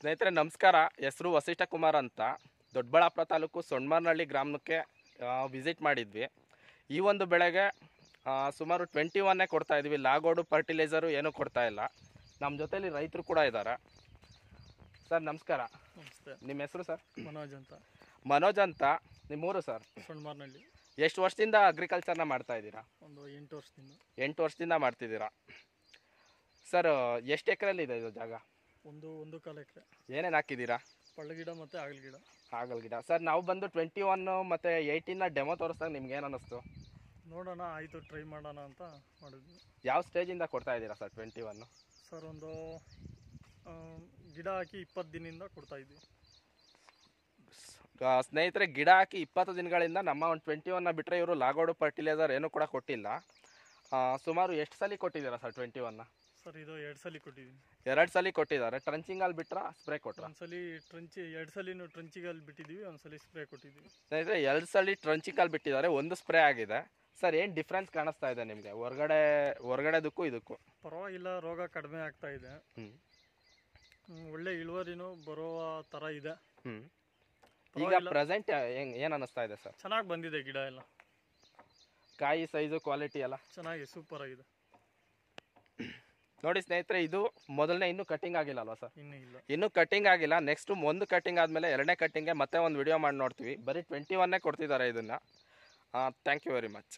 ಸ್ನೇಹಿತರೆ ನಮಸ್ಕಾರ ಹೆಸರು ವಸಿಷ್ಠ ಕುಮಾರ್ ಅಂತ ದೊಡ್ಡಬಳ್ಳಾಪುರ ತಾಲೂಕು ಸೊಣ್ಮಾರ್ನಹಳ್ಳಿ ಗ್ರಾಮಕ್ಕೆ ವಿಸಿಟ್ ಮಾಡಿದ್ವಿ ಈ ಒಂದು ಬೆಳೆಗೆ ಸುಮಾರು ಟ್ವೆಂಟಿ ಒನ್ನೇ ಇದ್ವಿ ಲಾಗೋಡು ಫರ್ಟಿಲೈಸರು ಏನೂ ಕೊಡ್ತಾ ಇಲ್ಲ ನಮ್ಮ ಜೊತೇಲಿ ರೈತರು ಕೂಡ ಇದ್ದಾರೆ ಸರ್ ನಮಸ್ಕಾರ ನಮಸ್ತೆ ನಿಮ್ಮ ಹೆಸರು ಸರ್ ಮನೋಜ್ ಅಂತ ಮನೋಜ್ ಅಂತ ನಿಮ್ಮೂರು ಸರ್ ಸೊಣ್ಮರ್ನಹಳ್ಳಿ ಎಷ್ಟು ವರ್ಷದಿಂದ ಅಗ್ರಿಕಲ್ಚರ್ನ ಮಾಡ್ತಾ ಇದ್ದೀರಾ ಒಂದು ಎಂಟು ವರ್ಷದಿಂದ ಎಂಟು ವರ್ಷದಿಂದ ಮಾಡ್ತಿದ್ದೀರಾ ಸರ್ ಎಷ್ಟು ಎಕರೆಯಲ್ಲಿ ಇದೆ ಇದು ಜಾಗ ಒಂದು ಒಂದು ಕಾಲಕ್ಕೆ ಏನೇನು ಹಾಕಿದ್ದೀರಾ ಪಳ್ಳ ಗಿಡ ಮತ್ತು ಆಗಲ್ ಗಿಡ ಆಗಲ್ ಗಿಡ ಸರ್ ನಾವು ಬಂದು ಟ್ವೆಂಟಿ ಒನ್ ಮತ್ತು ಏಯ್ಟೀನ ಡೆಮೋ ತೋರಿಸ್ದಾಗ ನಿಮ್ಗೆ ಏನು ಅನ್ನಿಸ್ತು ನೋಡೋಣ ಆಯಿತು ಟ್ರೈ ಮಾಡೋಣ ಅಂತ ಮಾಡಿದ್ವಿ ಯಾವ ಸ್ಟೇಜಿಂದ ಕೊಡ್ತಾ ಇದ್ದೀರಾ ಸರ್ ಟ್ವೆಂಟಿ ಒನ್ ಸರ್ ಒಂದು ಗಿಡ ಹಾಕಿ ಇಪ್ಪತ್ತು ದಿನದಿಂದ ಕೊಡ್ತಾ ಇದ್ವಿ ಸ್ನೇಹಿತರೆ ಗಿಡ ಹಾಕಿ ಇಪ್ಪತ್ತು ದಿನಗಳಿಂದ ನಮ್ಮ ಒಂದು ಟ್ವೆಂಟಿ ಒನ್ನ ಬಿಟ್ಟರೆ ಇವರು ಲಾಗೋಡು ಫರ್ಟಿಲೈಸರ್ ಏನೂ ಕೂಡ ಕೊಟ್ಟಿಲ್ಲ ಸುಮಾರು ಎಷ್ಟು ಸಲ ಕೊಟ್ಟಿದ್ದೀರಾ ಸರ್ ಟ್ವೆಂಟಿ ಒನ್ನ ಸರ್ ಇದು ಎರಡು ಸಲ ಕೊಟ್ಟಿದ್ದೀನಿ ಎರಡು ಸಲ ಕೊಟ್ಟಿದ್ದಾರೆ ಟ್ರಂಚಿಂಗ್ ಅಲ್ಲಿ ಬಿಟ್ರಾ ಸ್ಪ್ರೇ ಕೊಟ್ರ ಒಂದ್ಸಲಿ ಟ್ರಂಚಿ ಎರಡು ಸಲಿನೂ ಟ್ರಂಚಿಗಲ್ಲಿ ಬಿಟ್ಟಿದ್ದೀವಿ ಒಂದ್ಸಲಿ ಸ್ಪ್ರೇ ಕೊಟ್ಟಿದ್ದೀವಿ ಸ್ನೇಹಿತರೆ ಎರಡು ಸಲ ಟ್ರಂಚಿಂಗ್ ಅಲ್ಲಿ ಬಿಟ್ಟಿದ್ದಾರೆ ಒಂದು ಸ್ಪ್ರೇ ಆಗಿದೆ ಸರ್ ಏನು ಡಿಫ್ರೆನ್ಸ್ ಕಾಣಿಸ್ತಾ ಇದೆ ನಿಮಗೆ ಹೊರಗಡೆ ಹೊರಗಡೆದಕ್ಕೂ ಇದಕ್ಕೂ ಪರವಾಗಿಲ್ಲ ರೋಗ ಕಡಿಮೆ ಆಗ್ತಾ ಇದೆ ಒಳ್ಳೆ ಇಳುವರಿನೂ ಬರೋ ಥರ ಇದೆ ಈಗ ಪ್ರೆಸೆಂಟ್ ಏನು ಅನ್ನಿಸ್ತಾ ಇದೆ ಸರ್ ಚೆನ್ನಾಗಿ ಬಂದಿದೆ ಗಿಡ ಎಲ್ಲ ಕಾಯಿ ಸೈಜು ಕ್ವಾಲಿಟಿ ಎಲ್ಲ ಚೆನ್ನಾಗಿ ಸೂಪರ್ ಆಗಿದೆ ನೋಡಿ ಸ್ನೇಹಿತರೆ ಇದು ಮೊದಲನೇ ಇನ್ನೂ ಕಟಿಂಗ್ ಆಗಿಲ್ಲ ಅಲ್ವಾ ಸರ್ ಇನ್ನೂ ಕಟಿಂಗ್ ಆಗಿಲ್ಲ ನೆಕ್ಸ್ಟ್ ಒಂದು ಕಟಿಂಗ್ ಆದಮೇಲೆ ಎರಡನೇ ಕಟ್ಟಿಂಗ್ಗೆ ಮತ್ತೆ ಒಂದು ವಿಡಿಯೋ ಮಾಡಿ ನೋಡ್ತೀವಿ ಬರೀ ಟ್ವೆಂಟಿ ಒನ್ನೇ ಕೊಡ್ತಿದ್ದಾರೆ ಇದನ್ನು ಥ್ಯಾಂಕ್ ಯು ವೆರಿ ಮಚ್